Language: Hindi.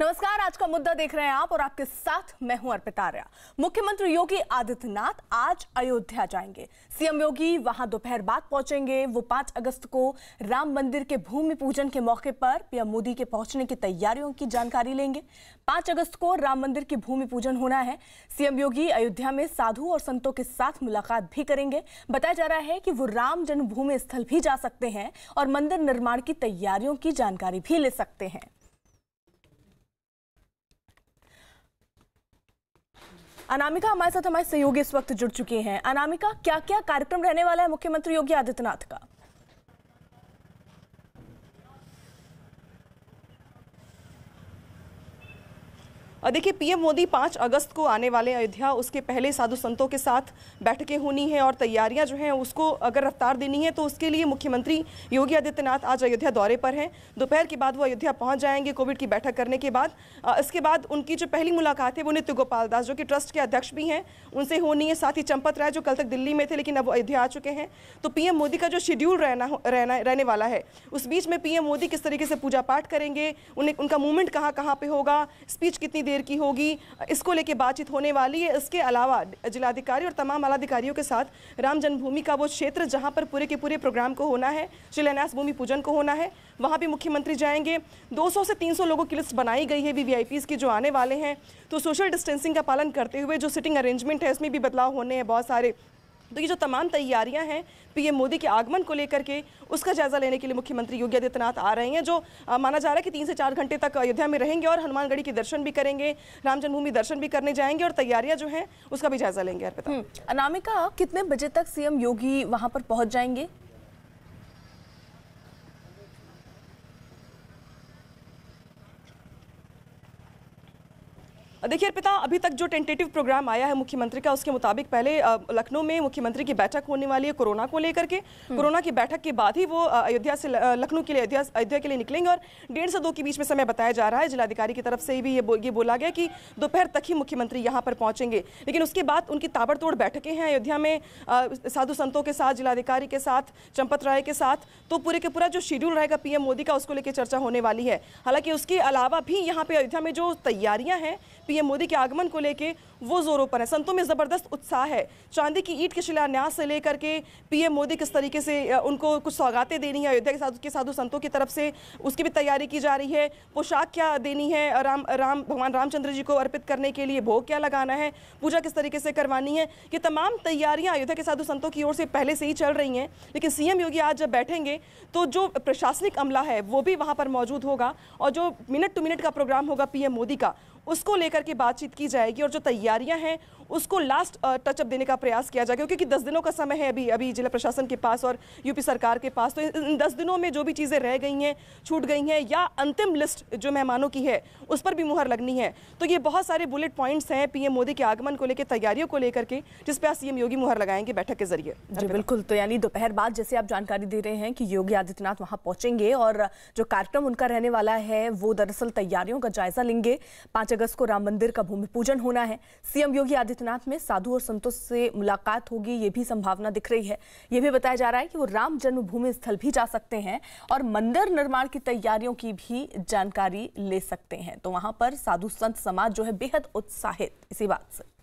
नमस्कार आज का मुद्दा देख रहे हैं आप और आपके साथ मैं हूं अर्पित आर्या मुख्यमंत्री योगी आदित्यनाथ आज अयोध्या जाएंगे सीएम योगी वहां दोपहर बाद पहुंचेंगे वो 5 अगस्त को राम मंदिर के भूमि पूजन के मौके पर पीएम मोदी के पहुंचने की तैयारियों की जानकारी लेंगे 5 अगस्त को राम मंदिर की भूमि पूजन होना है सीएम योगी अयोध्या में साधु और संतों के साथ मुलाकात भी करेंगे बताया जा रहा है कि वो राम जन्मभूमि स्थल भी जा सकते हैं और मंदिर निर्माण की तैयारियों की जानकारी भी ले सकते हैं अनामिका हमारे साथ हमारे सहयोगी इस वक्त जुड़ चुके हैं अनामिका क्या क्या कार्यक्रम रहने वाला है मुख्यमंत्री योगी आदित्यनाथ का देखिए पीएम मोदी पाँच अगस्त को आने वाले अयोध्या उसके पहले साधु संतों के साथ बैठकें होनी हैं और तैयारियां जो हैं उसको अगर रफ्तार देनी है तो उसके लिए मुख्यमंत्री योगी आदित्यनाथ आज अयोध्या दौरे पर हैं दोपहर के बाद वो अयोध्या पहुंच जाएंगे कोविड की बैठक करने के बाद इसके बाद उनकी जो पहली मुलाकात है वो नित्य गोपाल दास जो कि ट्रस्ट के अध्यक्ष भी हैं उनसे होनी है साथ ही चंपत राय जो कल तक दिल्ली में थे लेकिन अब अयोध्या आ चुके हैं तो पीएम मोदी का जो शेड्यूल रहना रहना रहने वाला है उस बीच में पीएम मोदी किस तरीके से पूजा पाठ करेंगे उन्हें उनका मूवमेंट कहाँ कहाँ पर होगा स्पीच कितनी देर देर की होगी इसको लेके बातचीत होने वाली है इसके अलावा जिलाधिकारी और तमाम अलाधिकारियों के साथ राम जन्मभूमि का वो क्षेत्र जहाँ पर पूरे के पूरे प्रोग्राम को होना है शिलान्यास भूमि पूजन को होना है वहाँ भी मुख्यमंत्री जाएंगे 200 से 300 लोगों की लिस्ट बनाई गई है वी की जो आने वाले हैं तो सोशल डिस्टेंसिंग का पालन करते हुए जो सिटिंग अरेंजमेंट है उसमें भी बदलाव होने हैं बहुत सारे तो ये जो तमाम तैयारियां हैं पीएम मोदी के आगमन को लेकर के उसका जायजा लेने के लिए मुख्यमंत्री योगी आदित्यनाथ आ रहे हैं जो आ, माना जा रहा है कि तीन से चार घंटे तक अयोध्या में रहेंगे और हनुमानगढ़ी के दर्शन भी करेंगे राम जन्मभूमि दर्शन भी करने जाएंगे और तैयारियां जो हैं उसका भी जायजा लेंगे अर्पिता हम्म, अनामिका कितने बजे तक सीएम योगी वहाँ पर पहुँच जाएंगे देखिए अर्पिता अभी तक जो टेंटेटिव प्रोग्राम आया है मुख्यमंत्री का उसके मुताबिक पहले लखनऊ में मुख्यमंत्री की बैठक होने वाली है कोरोना को लेकर के हम्म। कोरोना की बैठक के बाद ही वो अयोध्या से लखनऊ के लिए अयोध्या के लिए निकलेंगे और डेढ़ से दो के बीच में समय बताया जा रहा है जिलाधिकारी की तरफ से भी ये ये बोला गया कि दोपहर तक ही मुख्यमंत्री यहाँ पर पहुँचेंगे लेकिन उसके बाद उनकी ताबड़तोड़ बैठकें हैं अयोध्या में साधु संतों के साथ जिलाधिकारी के साथ चंपत राय के साथ तो पूरे के पूरा जो शेड्यूल रहेगा पीएम मोदी का उसको लेकर चर्चा होने वाली है हालांकि उसके अलावा भी यहाँ पे अयोध्या में जो तैयारियां हैं पीएम मोदी के आगमन को लेकर वो जोरों पर है संतों में ज़बरदस्त उत्साह है चांदी की ईट के शिलान्यास से लेकर के पीएम मोदी किस तरीके से उनको कुछ सौगातें देनी है अयोध्या के साधु के साधु संतों की तरफ से उसकी भी तैयारी की जा रही है पोशाक क्या देनी है राम राम भगवान रामचंद्र जी को अर्पित करने के लिए भोग क्या लगाना है पूजा किस तरीके से करवानी है ये तमाम तैयारियां अयोध्या के साधु संतों की ओर से पहले से ही चल रही हैं लेकिन सीएम योगी आज जब बैठेंगे तो जो प्रशासनिक अमला है वो भी वहाँ पर मौजूद होगा और जो मिनट टू मिनट का प्रोग्राम होगा पीएम मोदी का उसको लेकर के बातचीत की जाएगी और जो तैयारियां हैं उसको लास्ट टचअप देने का प्रयास किया जाएगा क्योंकि दस दिनों का समय है अभी अभी जिला प्रशासन के पास और यूपी सरकार के पास तो इन दस दिनों में जो भी चीज़ें रह गई हैं छूट गई हैं या अंतिम लिस्ट जो मेहमानों की है उस पर भी मुहर लगनी है तो ये बहुत सारे बुलेट पॉइंट्स हैं पीएम मोदी के आगमन को लेकर तैयारियों को लेकर के जिस पर सीएम योगी मुहर लगाएंगे बैठक के जरिए जी बिल्कुल तो यानी दोपहर बाद जैसे आप जानकारी दे रहे हैं कि योगी आदित्यनाथ वहाँ पहुँचेंगे और जो कार्यक्रम उनका रहने वाला है वो दरअसल तैयारियों का जायजा लेंगे पाँच अगस्त को राम मंदिर का भूमि पूजन होना है सीएम योगी आदित्यनाथ में साधु और संतों से मुलाकात होगी ये भी संभावना दिख रही है ये भी बताया जा रहा है कि वो राम जन्मभूमि स्थल भी जा सकते हैं और मंदिर निर्माण की तैयारियों की भी जानकारी ले सकते हैं तो वहां पर साधु संत समाज जो है बेहद उत्साहित इसी बात से